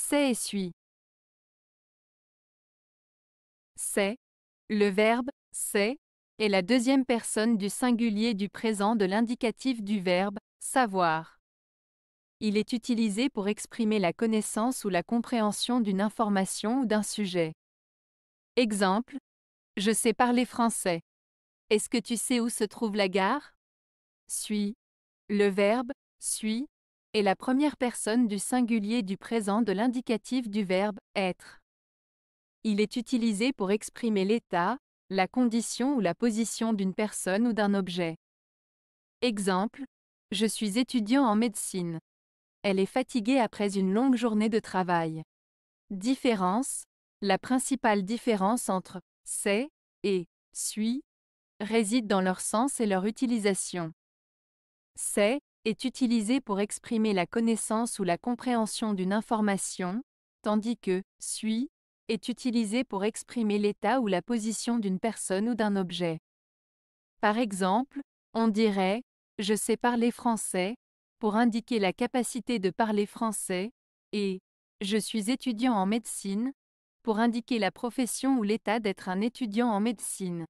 C'est suis ».« C'est. Le verbe c'est est la deuxième personne du singulier du présent de l'indicatif du verbe savoir. Il est utilisé pour exprimer la connaissance ou la compréhension d'une information ou d'un sujet. Exemple Je sais parler français. Est-ce que tu sais où se trouve la gare Suis. Le verbe suis est la première personne du singulier du présent de l'indicatif du verbe être. Il est utilisé pour exprimer l'état, la condition ou la position d'une personne ou d'un objet. Exemple, je suis étudiant en médecine. Elle est fatiguée après une longue journée de travail. Différence, la principale différence entre c'est et suis réside dans leur sens et leur utilisation. C'est est utilisé pour exprimer la connaissance ou la compréhension d'une information, tandis que suis est utilisé pour exprimer l'état ou la position d'une personne ou d'un objet. Par exemple, on dirait je sais parler français pour indiquer la capacité de parler français et je suis étudiant en médecine pour indiquer la profession ou l'état d'être un étudiant en médecine.